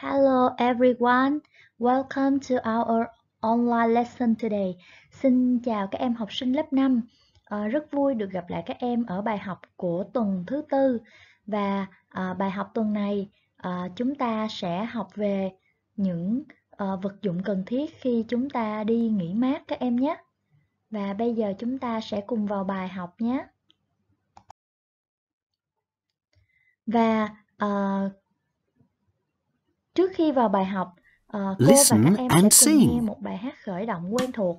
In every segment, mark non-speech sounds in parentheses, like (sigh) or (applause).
Hello everyone, welcome to our online lesson today. Xin chào các em học sinh lớp 5. À, ờ, rất vui được gặp lại các em ở bài học của tuần thứ tư. Và à, bài học tuần này à, chúng ta sẽ học về những à, vật dụng cần thiết khi chúng ta đi nghỉ mát các em nhé. Và bây giờ chúng ta sẽ cùng vào bài học nhé. Và uh, Trước khi vào bài học, uh, cô Listen và các em sẽ cùng nghe một bài hát khởi động quen thuộc.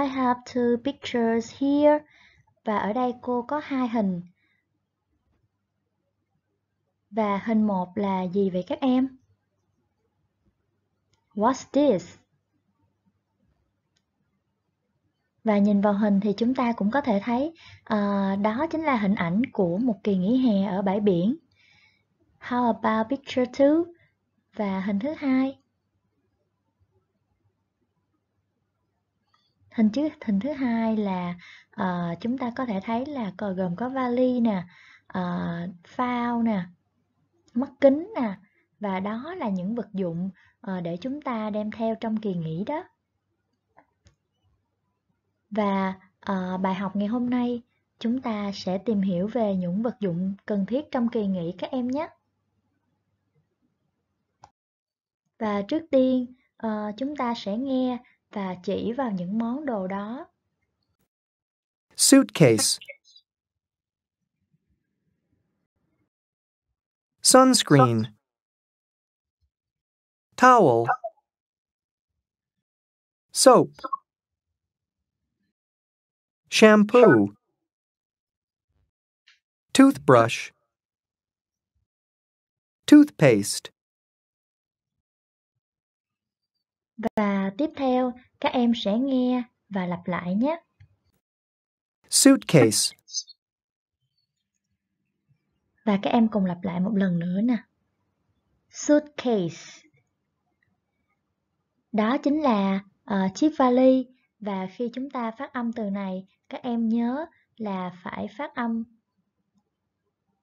I have two pictures here. Và ở đây cô có hai hình. Và hình một là gì vậy các em? What's this? Và nhìn vào hình thì chúng ta cũng có thể thấy uh, đó chính là hình ảnh của một kỳ nghỉ hè ở bãi biển. How about picture two? Và hình thứ hai hình chứ hình thứ hai là uh, chúng ta có thể thấy là có gồm có vali nè uh, phao nè mắt kính nè và đó là những vật dụng uh, để chúng ta đem theo trong kỳ nghỉ đó và uh, bài học ngày hôm nay chúng ta sẽ tìm hiểu về những vật dụng cần thiết trong kỳ nghỉ các em nhé và trước tiên uh, chúng ta sẽ nghe và chỉ vào những món đồ đó. Suitcase. Sunscreen. Towel. Soap. Shampoo. Toothbrush. Toothpaste. Và tiếp theo, các em sẽ nghe và lặp lại nhé. Suitcase. Và các em cùng lặp lại một lần nữa nè. Suitcase. Đó chính là uh, chiếc vali và khi chúng ta phát âm từ này, các em nhớ là phải phát âm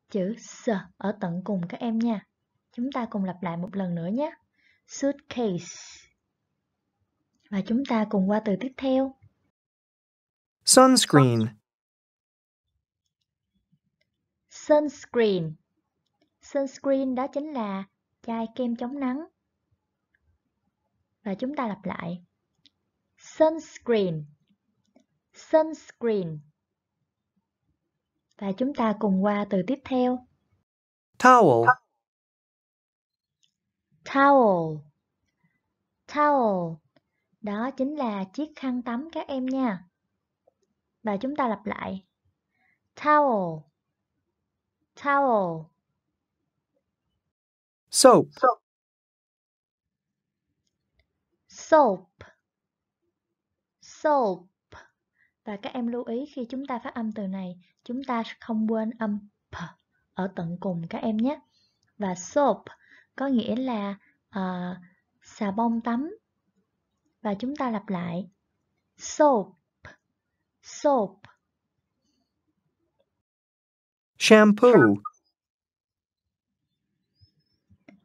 chữ s ở tận cùng các em nha. Chúng ta cùng lặp lại một lần nữa nhé. Suitcase. Và chúng ta cùng qua từ tiếp theo. Sunscreen. Sunscreen. Sunscreen đó chính là chai kem chống nắng. Và chúng ta lặp lại. Sunscreen. Sunscreen. Và chúng ta cùng qua từ tiếp theo. Towel. Towel. Towel. Đó chính là chiếc khăn tắm các em nha. Và chúng ta lặp lại. Towel. Towel. Soap. Soap. Soap. Và các em lưu ý khi chúng ta phát âm từ này, chúng ta không quên âm p ở tận cùng các em nhé. Và soap có nghĩa là uh, xà bông tắm và chúng ta lặp lại soap soap shampoo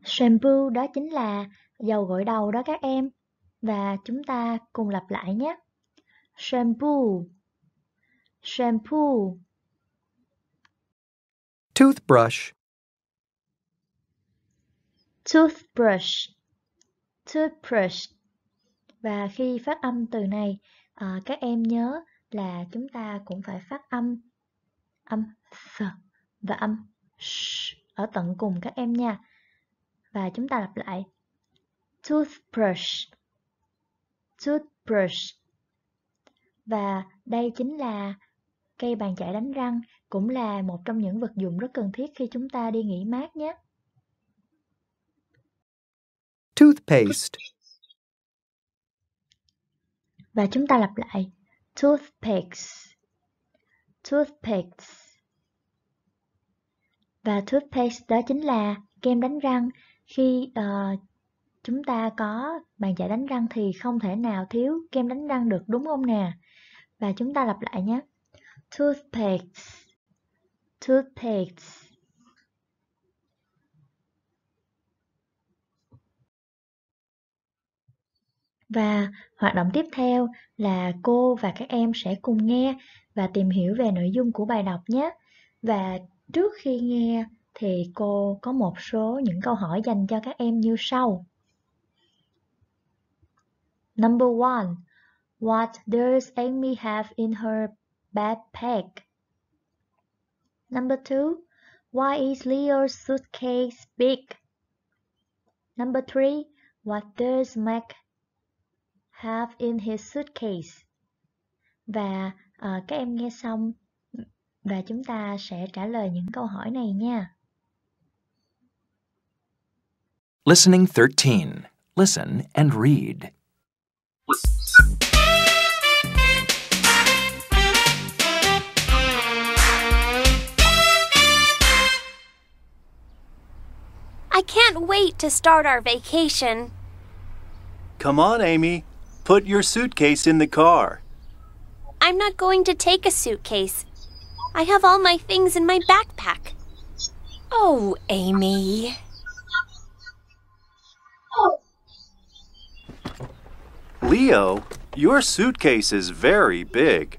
shampoo đó chính là dầu gội đầu đó các em và chúng ta cùng lặp lại nhé shampoo shampoo toothbrush toothbrush toothbrush và khi phát âm từ này, à, các em nhớ là chúng ta cũng phải phát âm âm s và âm sh ở tận cùng các em nha. Và chúng ta lặp lại. Toothbrush. Toothbrush. Và đây chính là cây bàn chải đánh răng, cũng là một trong những vật dụng rất cần thiết khi chúng ta đi nghỉ mát nhé. Toothpaste. Và chúng ta lặp lại. Toothpicks. Toothpicks. Và toothpaste đó chính là kem đánh răng. Khi uh, chúng ta có bàn chải đánh răng thì không thể nào thiếu kem đánh răng được đúng không nè? Và chúng ta lặp lại nhé. Toothpicks. Toothpicks. Và hoạt động tiếp theo là cô và các em sẽ cùng nghe và tìm hiểu về nội dung của bài đọc nhé. Và trước khi nghe thì cô có một số những câu hỏi dành cho các em như sau. Number one, what does Amy have in her backpack? Number two, why is Leo's suitcase big? Number three, what does Mac have in his suitcase. Và uh, các em nghe xong và chúng ta sẽ trả lời những câu hỏi này nha. Listening 13. Listen and read. I can't wait to start our vacation. Come on, Amy. Put your suitcase in the car. I'm not going to take a suitcase. I have all my things in my backpack. Oh, Amy. Leo, your suitcase is very big.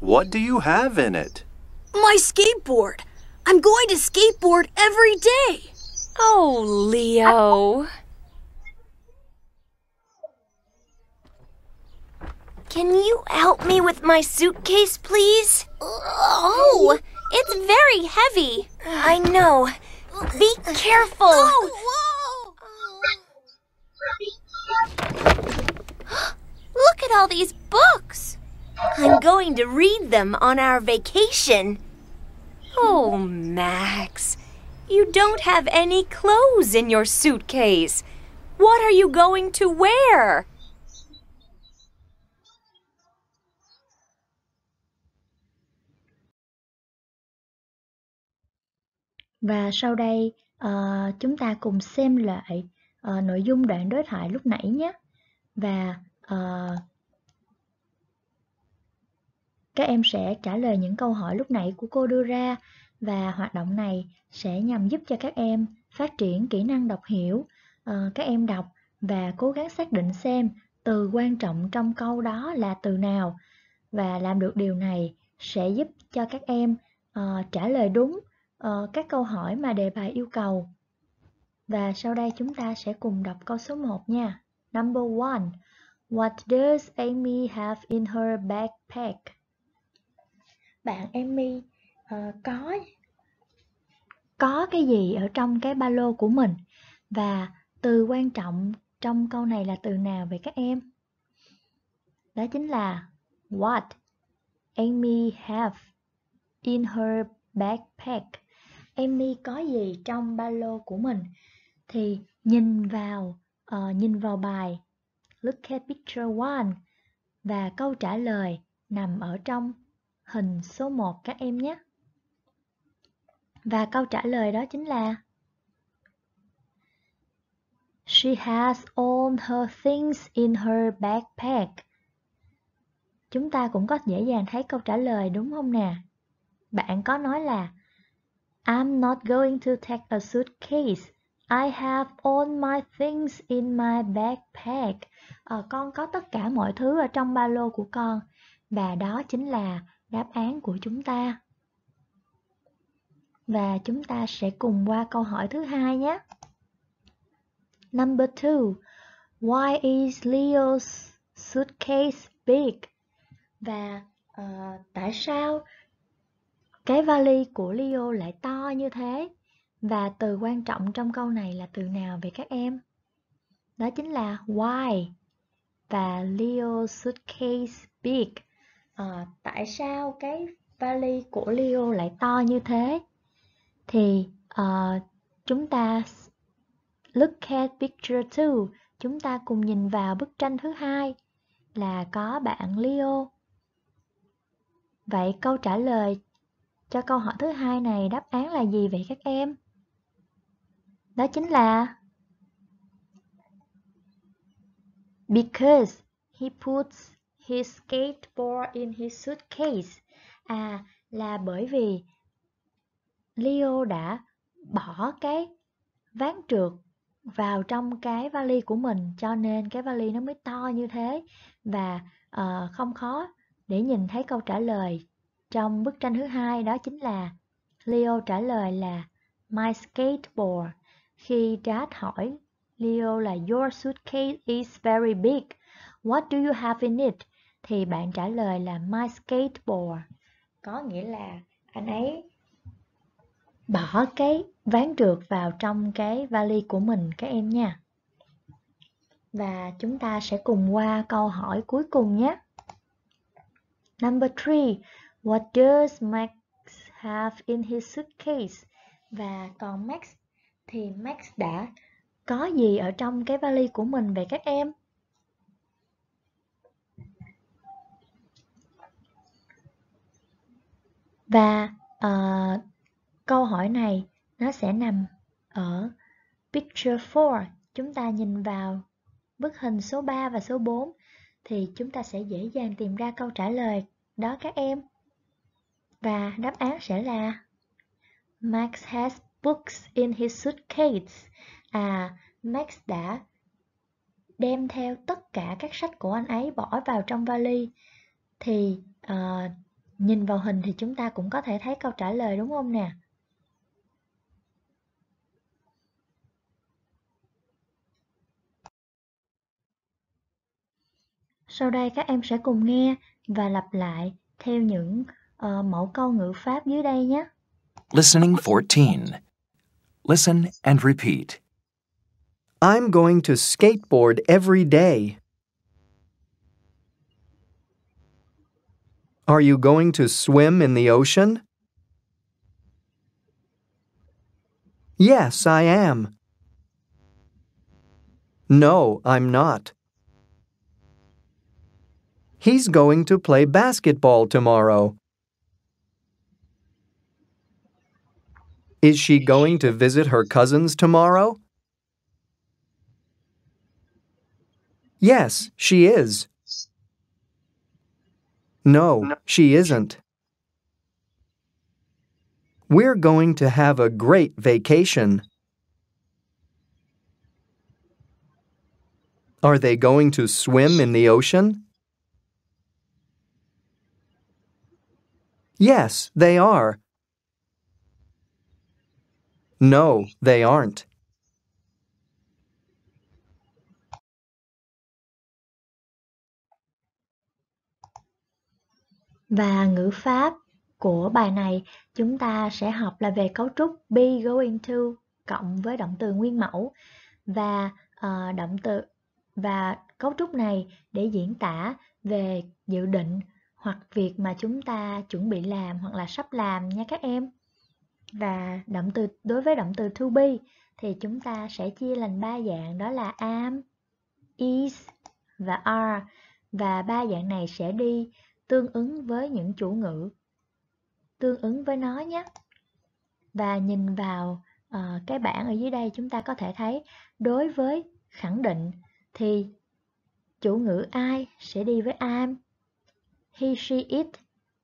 What do you have in it? My skateboard. I'm going to skateboard every day. Oh, Leo. Can you help me with my suitcase, please? Oh, it's very heavy. I know. Be careful. Oh, (gasps) Look at all these books. I'm going to read them on our vacation. Oh, Max, you don't have any clothes in your suitcase. What are you going to wear? Và sau đây uh, chúng ta cùng xem lại uh, nội dung đoạn đối thoại lúc nãy nhé. Và uh, các em sẽ trả lời những câu hỏi lúc nãy của cô đưa ra và hoạt động này sẽ nhằm giúp cho các em phát triển kỹ năng đọc hiểu, uh, các em đọc và cố gắng xác định xem từ quan trọng trong câu đó là từ nào và làm được điều này sẽ giúp cho các em uh, trả lời đúng Ờ, các câu hỏi mà đề bài yêu cầu. Và sau đây chúng ta sẽ cùng đọc câu số 1 nha. Number 1. What does Amy have in her backpack? Bạn Amy uh, có có cái gì ở trong cái ba lô của mình? Và từ quan trọng trong câu này là từ nào vậy các em? Đó chính là what Amy have in her backpack Emmy có gì trong ba lô của mình thì nhìn vào uh, nhìn vào bài Look at picture 1 và câu trả lời nằm ở trong hình số 1 các em nhé. Và câu trả lời đó chính là She has all her things in her backpack. Chúng ta cũng có dễ dàng thấy câu trả lời đúng không nè? Bạn có nói là I'm not going to take a suitcase. I have all my things in my backpack. À, con có tất cả mọi thứ ở trong ba lô của con. Và đó chính là đáp án của chúng ta. Và chúng ta sẽ cùng qua câu hỏi thứ hai nhé. Number two, why is Leo's suitcase big? Và uh, tại sao cái vali của Leo lại to như thế. Và từ quan trọng trong câu này là từ nào về các em? Đó chính là why. Và Leo's suitcase big. À, tại sao cái vali của Leo lại to như thế? Thì uh, chúng ta look at picture 2. Chúng ta cùng nhìn vào bức tranh thứ hai là có bạn Leo. Vậy câu trả lời cho câu hỏi thứ hai này đáp án là gì vậy các em? Đó chính là Because he puts his skateboard in his suitcase. À, là bởi vì Leo đã bỏ cái ván trượt vào trong cái vali của mình cho nên cái vali nó mới to như thế và uh, không khó để nhìn thấy câu trả lời trong bức tranh thứ hai đó chính là Leo trả lời là My skateboard. Khi Dad hỏi, Leo là Your suitcase is very big. What do you have in it? Thì bạn trả lời là My skateboard. Có nghĩa là anh ấy bỏ cái ván trượt vào trong cái vali của mình các em nha. Và chúng ta sẽ cùng qua câu hỏi cuối cùng nhé. Number 3. What does Max have in his suitcase? Và còn Max thì Max đã có gì ở trong cái vali của mình vậy các em? Và uh, câu hỏi này nó sẽ nằm ở picture 4. Chúng ta nhìn vào bức hình số 3 và số 4 thì chúng ta sẽ dễ dàng tìm ra câu trả lời đó các em. Và đáp án sẽ là Max has books in his suitcase. À, Max đã đem theo tất cả các sách của anh ấy bỏ vào trong vali. Thì uh, nhìn vào hình thì chúng ta cũng có thể thấy câu trả lời đúng không nè? Sau đây các em sẽ cùng nghe và lặp lại theo những uh, mẫu câu ngữ pháp dưới đây nhé. Listening 14. Listen and repeat. I'm going to skateboard every day. Are you going to swim in the ocean? Yes, I am. No, I'm not. He's going to play basketball tomorrow. Is she going to visit her cousins tomorrow? Yes, she is. No, she isn't. We're going to have a great vacation. Are they going to swim in the ocean? Yes, they are. No, they aren't. Và ngữ pháp của bài này chúng ta sẽ học là về cấu trúc be going to cộng với động từ nguyên mẫu và uh, động từ và cấu trúc này để diễn tả về dự định hoặc việc mà chúng ta chuẩn bị làm hoặc là sắp làm nha các em. Và động từ đối với động từ to be thì chúng ta sẽ chia thành ba dạng đó là am, is và are và ba dạng này sẽ đi tương ứng với những chủ ngữ tương ứng với nó nhé. Và nhìn vào uh, cái bảng ở dưới đây chúng ta có thể thấy đối với khẳng định thì chủ ngữ ai sẽ đi với am, he, she, it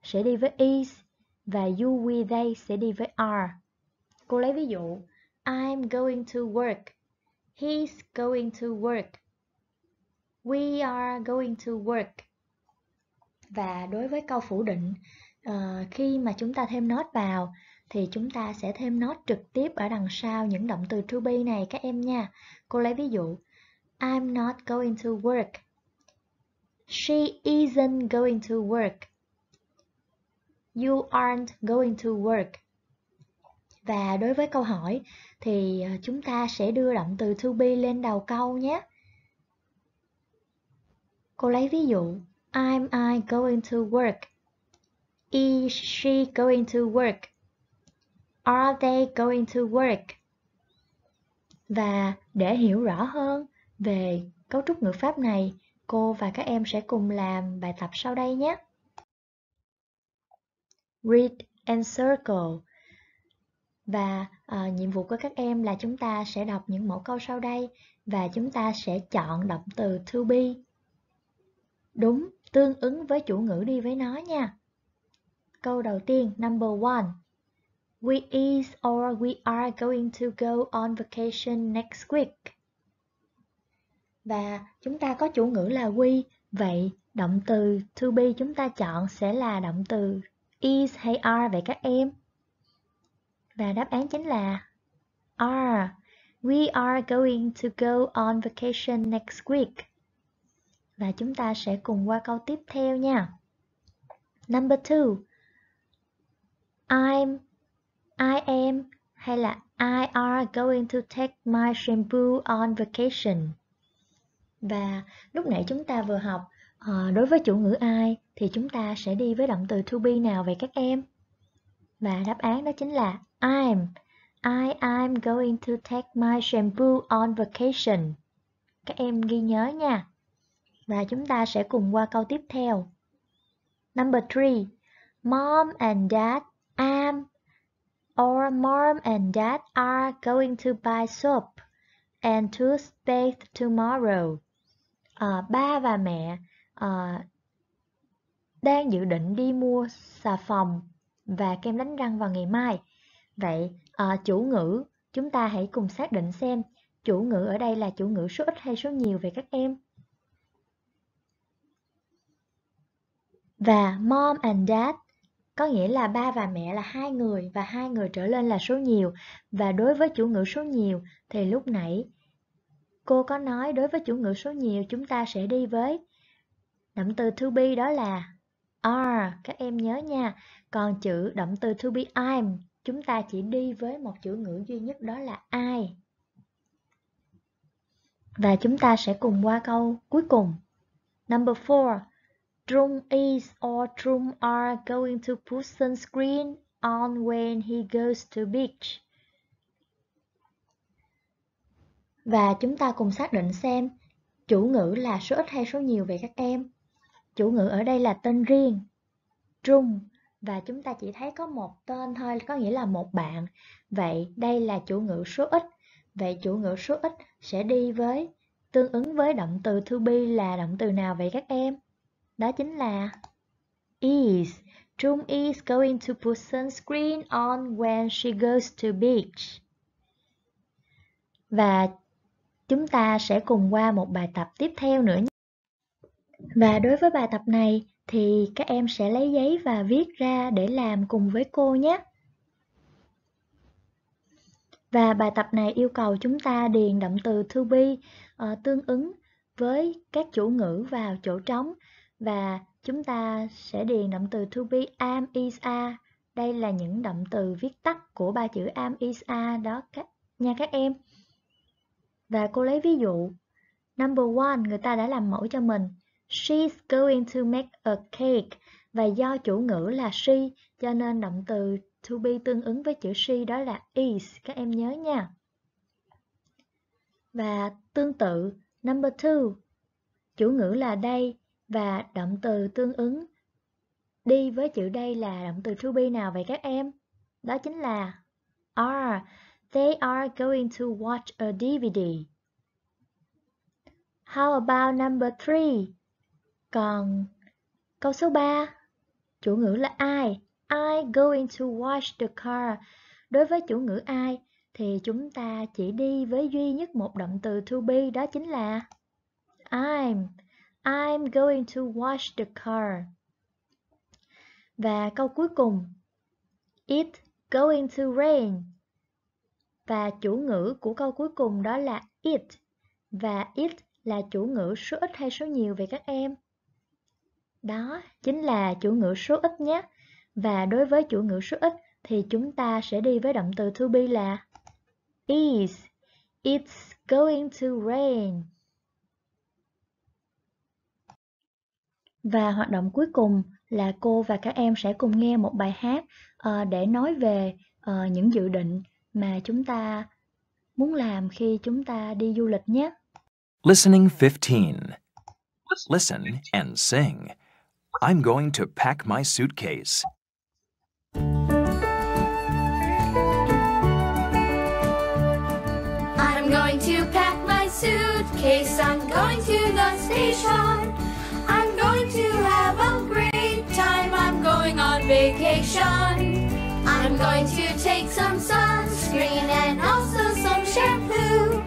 sẽ đi với is và you we they sẽ đi với are. Cô lấy ví dụ, I'm going to work. He's going to work. We are going to work. Và đối với câu phủ định, uh, khi mà chúng ta thêm not vào thì chúng ta sẽ thêm not trực tiếp ở đằng sau những động từ to be này các em nha. Cô lấy ví dụ, I'm not going to work. She isn't going to work. You aren't going to work. Và đối với câu hỏi thì ờ, chúng ta sẽ đưa động từ to be lên đầu câu nhé. Cô lấy ví dụ, Am I going to work? Is she going to work? Are they going to work? Và để hiểu rõ hơn về cấu trúc ngữ pháp này, cô và các em sẽ cùng làm bài tập sau đây nhé. Read and Circle. Và à, nhiệm vụ của các em là chúng ta sẽ đọc những mẫu câu sau đây và chúng ta sẽ chọn động từ to be. Đúng, tương ứng với chủ ngữ đi với nó nha. Câu đầu tiên, number one. We is or we are going to go on vacation next week. Và chúng ta có chủ ngữ là we, vậy động từ to be chúng ta chọn sẽ là động từ is hay are vậy các em? Và đáp án chính là are. We are going to go on vacation next week. Và chúng ta sẽ cùng qua câu tiếp theo nha. Number two. I'm, I am hay là I are going to take my shampoo on vacation. Và lúc nãy chúng ta vừa học À, đối với chủ ngữ ai thì chúng ta sẽ đi với động từ to be nào vậy các em? Và đáp án đó chính là I'm. I am going to take my shampoo on vacation. Các em ghi nhớ nha. Và chúng ta sẽ cùng qua câu tiếp theo. Number 3. Mom and dad am or mom and dad are going to buy soap and toothpaste tomorrow. À, ba và mẹ à, đang dự định đi mua xà phòng và kem đánh răng vào ngày mai. Vậy à, chủ ngữ, chúng ta hãy cùng xác định xem chủ ngữ ở đây là chủ ngữ số ít hay số nhiều về các em. Và mom and dad có nghĩa là ba và mẹ là hai người và hai người trở lên là số nhiều. Và đối với chủ ngữ số nhiều thì lúc nãy cô có nói đối với chủ ngữ số nhiều chúng ta sẽ đi với Động từ to be đó là are, các em nhớ nha. Còn chữ động từ to be I'm, chúng ta chỉ đi với một chữ ngữ duy nhất đó là I. Và chúng ta sẽ cùng qua câu cuối cùng. Number four Trung is or Trung are going to put sunscreen on when he goes to beach. Và chúng ta cùng xác định xem chủ ngữ là số ít hay số nhiều về các em. Chủ ngữ ở đây là tên riêng, Trung, và chúng ta chỉ thấy có một tên thôi, có nghĩa là một bạn. Vậy đây là chủ ngữ số ít. Vậy chủ ngữ số ít sẽ đi với, tương ứng với động từ to be là động từ nào vậy các em? Đó chính là is. Trung is going to put sunscreen on when she goes to beach. Và chúng ta sẽ cùng qua một bài tập tiếp theo nữa nhé. Và đối với bài tập này thì các em sẽ lấy giấy và viết ra để làm cùng với cô nhé. Và bài tập này yêu cầu chúng ta điền động từ to be uh, tương ứng với các chủ ngữ vào chỗ trống và chúng ta sẽ điền động từ to be am is are. Đây là những động từ viết tắt của ba chữ am is are đó các nha các em. Và cô lấy ví dụ. Number one người ta đã làm mẫu cho mình She's going to make a cake. Và do chủ ngữ là she, cho nên động từ to be tương ứng với chữ she đó là is. Các em nhớ nha. Và tương tự, number two, chủ ngữ là đây và động từ tương ứng đi với chữ đây là động từ to be nào vậy các em? Đó chính là are. They are going to watch a DVD. How about number three? Còn câu số 3, chủ ngữ là I. I going to wash the car. Đối với chủ ngữ I thì chúng ta chỉ đi với duy nhất một động từ to be đó chính là I'm. I'm going to wash the car. Và câu cuối cùng It going to rain. Và chủ ngữ của câu cuối cùng đó là it. Và it là chủ ngữ số ít hay số nhiều về các em? Đó chính là chủ ngữ số ít nhé. Và đối với chủ ngữ số ít thì chúng ta sẽ đi với động từ to be là is. It's going to rain. Và hoạt động cuối cùng là cô và các em sẽ cùng nghe một bài hát uh, để nói về uh, những dự định mà chúng ta muốn làm khi chúng ta đi du lịch nhé. Listening 15. Listen and sing. I'm going to pack my suitcase. I'm going to pack my suitcase. I'm going to the station. I'm going to have a great time. I'm going on vacation. I'm going to take some sunscreen and also some shampoo.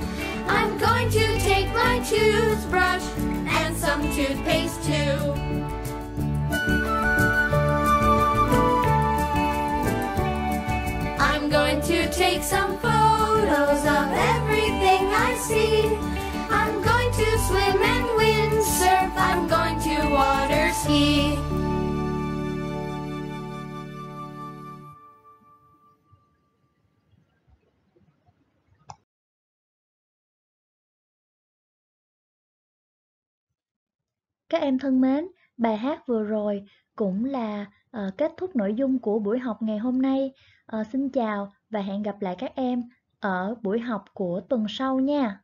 I'm going to take my toothbrush and some toothpaste too. take some photos of everything I see. I'm going to swim and windsurf, I'm going to water ski. Các em thân mến, bài hát vừa rồi cũng là uh, kết thúc nội dung của buổi học ngày hôm nay. Uh, xin chào và hẹn gặp lại các em ở buổi học của tuần sau nha.